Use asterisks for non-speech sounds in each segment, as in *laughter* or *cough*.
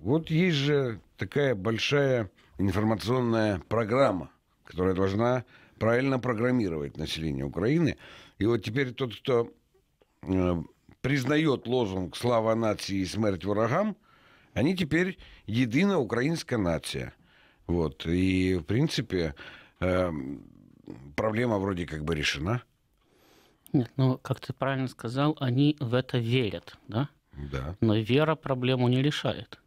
Вот есть же такая большая информационная программа, которая должна правильно программировать население Украины. И вот теперь тот, кто э, признает лозунг «Слава нации и смерть врагам», они теперь едина украинская нация. Вот. И, в принципе, э, проблема вроде как бы решена. Нет, ну, как ты правильно сказал, они в это верят, да? Да. Но вера проблему не решает.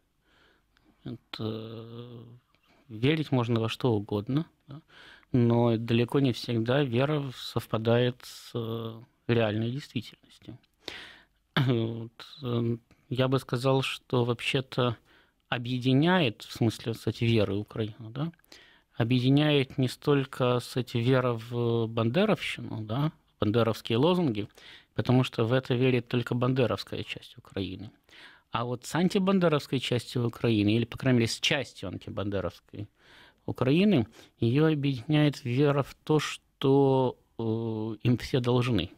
Это... Э, верить можно во что угодно, да? но далеко не всегда вера совпадает с э, реальной действительностью. *clears throat* Вот. Эм, я бы сказал, что вообще-то объединяет, в смысле, кстати, веры Украину, да, объединяет не столько, кстати, вера в бандеровщину, да, бандеровские лозунги, потому что в это верит только бандеровская часть Украины. А вот с антибандеровской частью Украины, или, по крайней мере, с частью антибандеровской Украины, ее объединяет вера в то, что э, им все должны.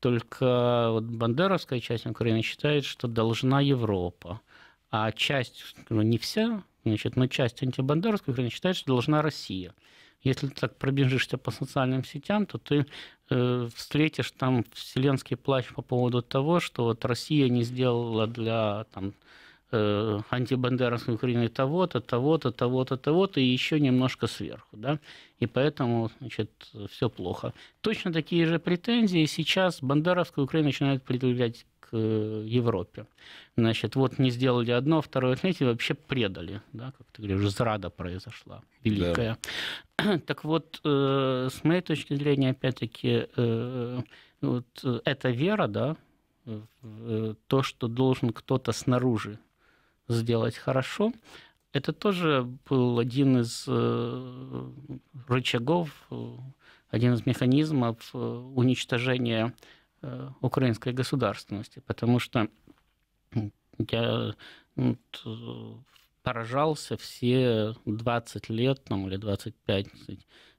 Только вот бандеровская часть Украины считает, что должна Европа, а часть, ну, не вся, значит, но часть антибандеровской Украины считает, что должна Россия. Если ты так пробежишься по социальным сетям, то ты э, встретишь там вселенский плач по поводу того, что вот Россия не сделала для там, э, антибандеровской Украины того-то, того-то, того-то, того-то, и еще немножко сверху. Да? И поэтому значит, все плохо. Точно такие же претензии сейчас бандеровская Украина начинает предъявлять Э, Европе. Значит, вот не сделали одно, второе, третье, вообще предали, да, как ты говоришь, зрада произошла великая. Да. Так вот, э, с моей точки зрения, опять-таки, э, вот эта вера, да, то, что должен кто-то снаружи сделать хорошо, это тоже был один из рычагов, один из механизмов уничтожения Э, украинской государственности, потому что я ну, э, поражался все 20 лет там, или 25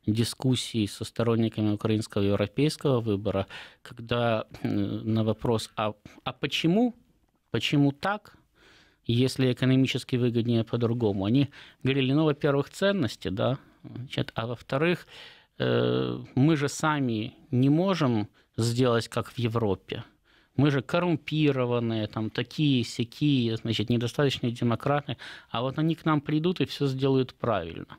дискуссий со сторонниками украинского европейского выбора, когда э, на вопрос, а, а почему, почему так, если экономически выгоднее по-другому, они говорили, ну, во-первых, ценности, да, значит, а во-вторых, мы же сами не можем сделать, как в Европе. Мы же коррумпированные, там такие, сякие, значит, недостаточные демократы, а вот они к нам придут и все сделают правильно.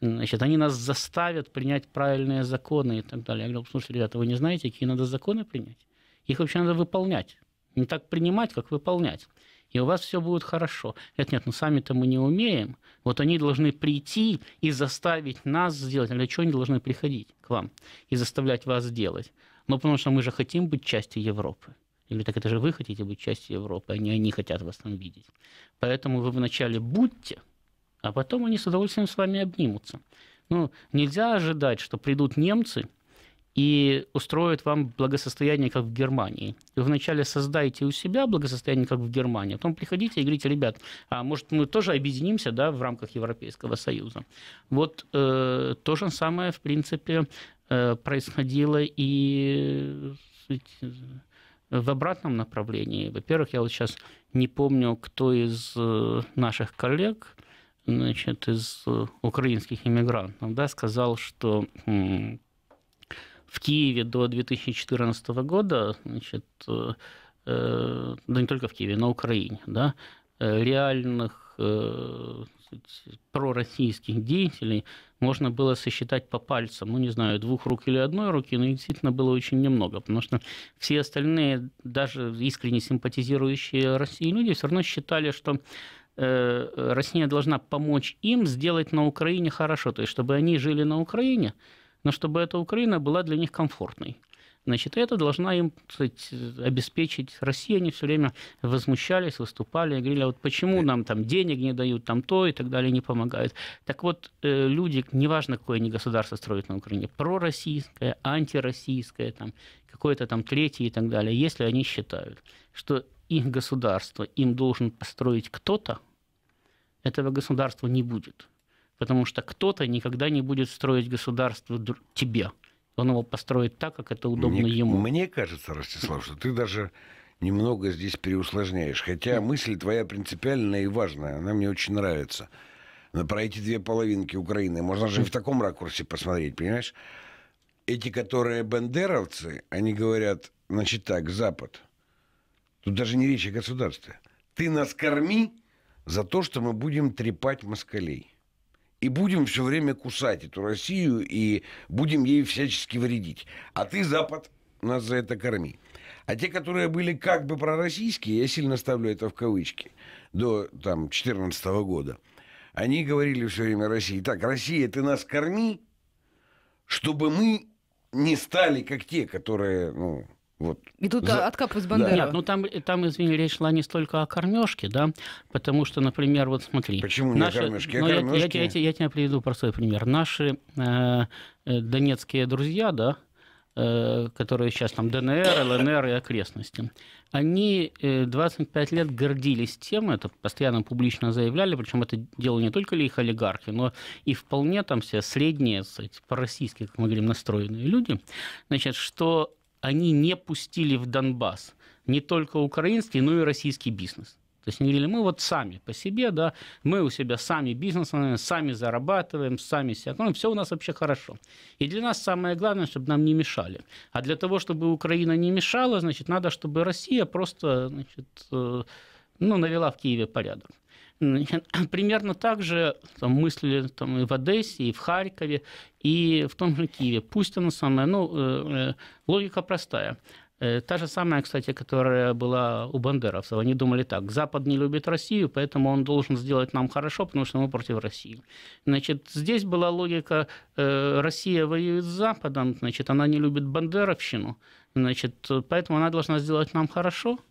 Значит, они нас заставят принять правильные законы и так далее. Я говорю, слушайте, ребята, вы не знаете, какие надо законы принять? Их вообще надо выполнять. Не так принимать, как выполнять. И у вас все будет хорошо. Нет, нет, ну сами-то мы не умеем. Вот они должны прийти и заставить нас сделать. Для чего они должны приходить к вам и заставлять вас делать? но ну, потому что мы же хотим быть частью Европы. Или так это же вы хотите быть частью Европы, а не они хотят вас там видеть. Поэтому вы вначале будьте, а потом они с удовольствием с вами обнимутся. Ну, нельзя ожидать, что придут немцы – и устроит вам благосостояние, как в Германии. Вы вначале создайте у себя благосостояние, как в Германии, а потом приходите и говорите, ребят, а может мы тоже объединимся да, в рамках Европейского Союза. Вот э, то же самое, в принципе, э, происходило и в обратном направлении. Во-первых, я вот сейчас не помню, кто из э, наших коллег, значит, из э, украинских иммигрантов, да, сказал, что в Киеве до 2014 года, значит, э, э, да не только в Киеве, на Украине, да, э, реальных э, пророссийских деятелей можно было сосчитать по пальцам, ну, не знаю, двух рук или одной руки, но действительно было очень немного, потому что все остальные, даже искренне симпатизирующие России люди, все равно считали, что Россия должна помочь им сделать на Украине хорошо, то есть чтобы они жили на Украине – но чтобы эта Украина была для них комфортной. Значит, это должна им сказать, обеспечить Россия. Они все время возмущались, выступали, говорили, а вот почему нам там денег не дают, там то и так далее, не помогают. Так вот, э, люди, неважно, какое они государство строят на Украине, пророссийское, антироссийское, там, какое-то там третье и так далее, если они считают, что их государство им должен построить кто-то, этого государства не будет потому что кто-то никогда не будет строить государство тебе. Он его построит так, как это удобно мне, ему. Мне кажется, Ростислав, что ты даже немного здесь переусложняешь. Хотя мысль твоя принципиальная и важная, она мне очень нравится. Но про эти две половинки Украины можно же и в таком ракурсе посмотреть, понимаешь? Эти, которые бандеровцы, они говорят, значит так, Запад. Тут даже не речь о государстве. Ты нас корми за то, что мы будем трепать москалей и будем все время кусать эту Россию и будем ей всячески вредить. А ты, Запад, нас за это корми. А те, которые были как бы пророссийские, я сильно ставлю это в кавычки, до там 2014 года, они говорили все время России, так, Россия, ты нас корми, чтобы мы не стали как те, которые, ну, вот. И тут За... откапывать Бандеры. Да. Нет, ну там, там, извини, речь шла не столько о кормежке, да, потому что, например, вот смотри. Почему наши... не кормежки? А ну, кормежки? Я, я, я, я тебе приведу простой пример. Наши э, э, донецкие друзья, да, э, которые сейчас там ДНР, ЛНР и окрестности, они 25 э, лет гордились тем, это постоянно публично заявляли, причем это делали не только ли их олигархи, но и вполне там все средние, по-российски, как мы говорим, настроенные люди, значит, что они не пустили в Донбасс не только украинский, но и российский бизнес. То есть они говорили, мы вот сами по себе, да, мы у себя сами бизнесом сами зарабатываем, сами себя кормим, все у нас вообще хорошо. И для нас самое главное, чтобы нам не мешали. А для того, чтобы Украина не мешала, значит, надо, чтобы Россия просто, значит, э, ну, навела в Киеве порядок. *laughs* Примерно так же там, мыслили там, и в Одессе, и в Харькове, и в том же Киеве. Пусть она самая, ну, э, э, логика простая. Э, та же самая, кстати, которая была у бандеровцев. Они думали так, Запад не любит Россию, поэтому он должен сделать нам хорошо, потому что мы против России. Значит, здесь была логика, э, Россия воюет с Западом, значит, она не любит бандеровщину, значит, поэтому она должна сделать нам хорошо –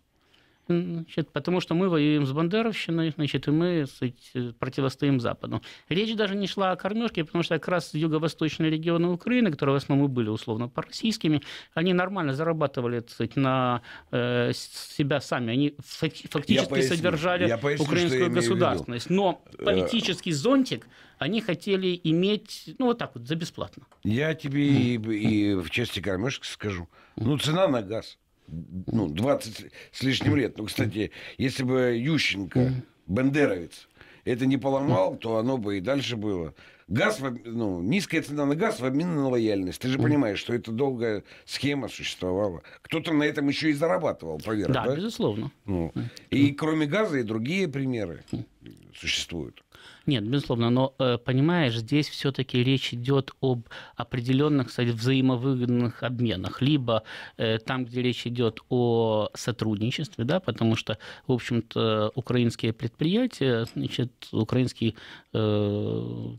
Значит, потому что мы воюем с Бандеровщиной, значит, и мы значит, э, противостоим Западу. Речь даже не шла о кормежке, потому что как раз юго-восточные регионы Украины, которые в основном были условно по-российскими, они нормально зарабатывали сказать, на э, себя сами. Они фактически я поясню, содержали я поясню, украинскую государственность. Но э, политический зонтик они хотели иметь, ну, вот так вот, за бесплатно. Я тебе и, и в части кормежки скажу. Ну, цена на газ – ну, 20 с лишним лет. Ну, кстати, если бы Ющенко, Бендеровец это не поломал, то оно бы и дальше было. Газ, ну, низкая цена на газ в обмен на лояльность. Ты же понимаешь, что это долгая схема существовала. Кто-то на этом еще и зарабатывал, поверь. Да, да, безусловно. Ну, и кроме газа и другие примеры существуют. Нет, безусловно, но э, понимаешь, здесь все-таки речь идет об определенных кстати, взаимовыгодных обменах. Либо э, там, где речь идет о сотрудничестве, да, потому что, в общем-то, украинские предприятия, значит, украинские э,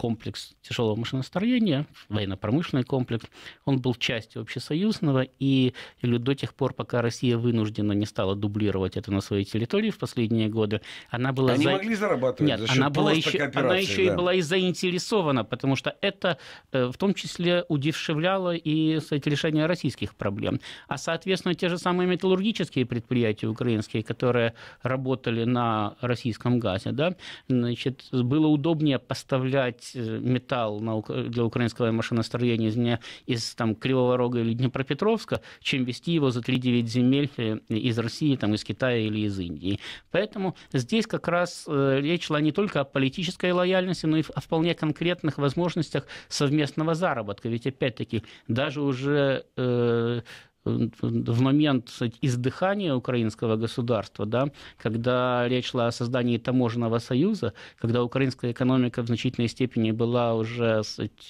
комплекс тяжелого машиностроения, военно-промышленный комплекс, он был частью общесоюзного, и до тех пор, пока Россия вынуждена не стала дублировать это на своей территории в последние годы, она была... Они за... могли зарабатывать Нет, за счет она была еще, она еще да. и была и заинтересована, потому что это э, в том числе удешевляло и кстати, решение российских проблем. А, соответственно, те же самые металлургические предприятия украинские, которые работали на российском газе, да, значит, было удобнее поставлять добывать э, металл на, для украинского машиностроения из, меня, из там, Кривого Рога или Днепропетровска, чем вести его за 3-9 земель э, из России, там, из Китая или из Индии. Поэтому здесь как раз э, речь шла не только о политической лояльности, но и о вполне конкретных возможностях совместного заработка. Ведь, опять-таки, даже уже э, в момент издыхания украинского государства, да, когда речь шла о создании таможенного союза, когда украинская экономика в значительной степени была уже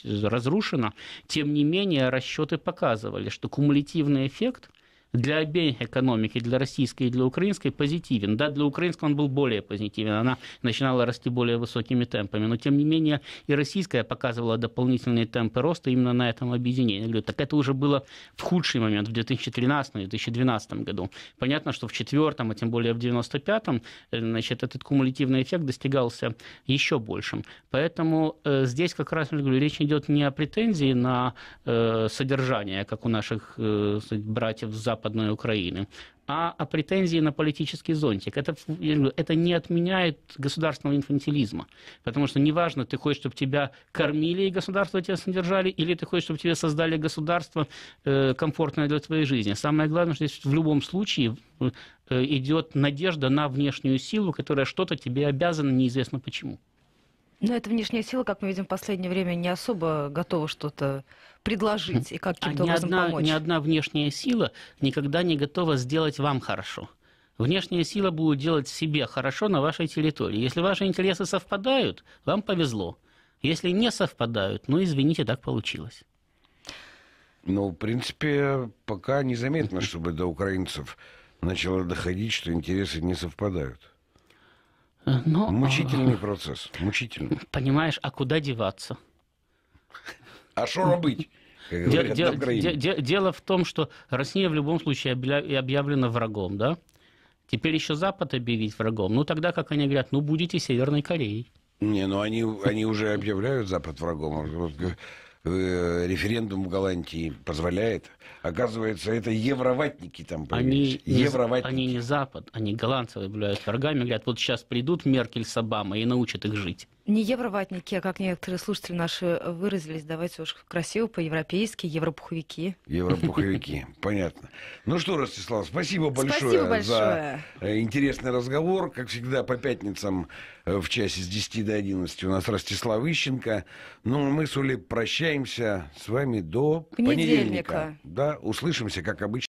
разрушена, тем не менее расчеты показывали, что кумулятивный эффект – для обеих экономик, и для российской, и для украинской, позитивен. Да, для украинской он был более позитивен, она начинала расти более высокими темпами, но тем не менее и российская показывала дополнительные темпы роста именно на этом объединении. так это уже было в худший момент, в 2013-2012 году. Понятно, что в четвертом, а тем более в 95-м, э, значит, этот кумулятивный эффект достигался еще большим. Поэтому э, здесь как раз, я говорю, речь идет не о претензии на э, содержание, как у наших э, братьев западных, Западной Украины, а о претензии на политический зонтик. Это, это не отменяет государственного инфантилизма, потому что неважно, ты хочешь, чтобы тебя кормили и государство тебя содержали, или ты хочешь, чтобы тебе создали государство э, комфортное для твоей жизни. Самое главное, что здесь в любом случае э, идет надежда на внешнюю силу, которая что-то тебе обязана, неизвестно почему. Но эта внешняя сила, как мы видим, в последнее время не особо готова что-то предложить и а каким-то а образом помочь. Ни одна внешняя сила никогда не готова сделать вам хорошо. Внешняя сила будет делать себе хорошо на вашей территории. Если ваши интересы совпадают, вам повезло. Если не совпадают, ну, извините, так получилось. Ну, в принципе, пока незаметно, *laughs* чтобы до украинцев начало доходить, что интересы не совпадают. Э, но... Мучительный а, процесс, мучительный. *laughs* Понимаешь, а куда деваться? А что робить? Де, де, де, дело в том, что Россия в любом случае объявлена врагом, да? Теперь еще Запад объявить врагом. Ну, тогда, как они говорят, ну, будете Северной Кореей. Не, ну, они, они уже объявляют Запад врагом э, референдум в Голландии позволяет. Оказывается, это евроватники там появились. Они, евроватники. Не, они не Запад, они голландцы являются врагами, говорят, вот сейчас придут Меркель с Обамой и научат их жить. Не евроватники, а как некоторые слушатели наши выразились, давайте уж красиво по-европейски, европуховики. Европуховики, *laughs* понятно. Ну что, Ростислав, спасибо большое, спасибо большое за интересный разговор. Как всегда, по пятницам э, в часе с 10 до 11 у нас Ростислав Ищенко. Ну, а мы с Улей прощаемся с вами до понедельника. понедельника. Да, услышимся, как обычно.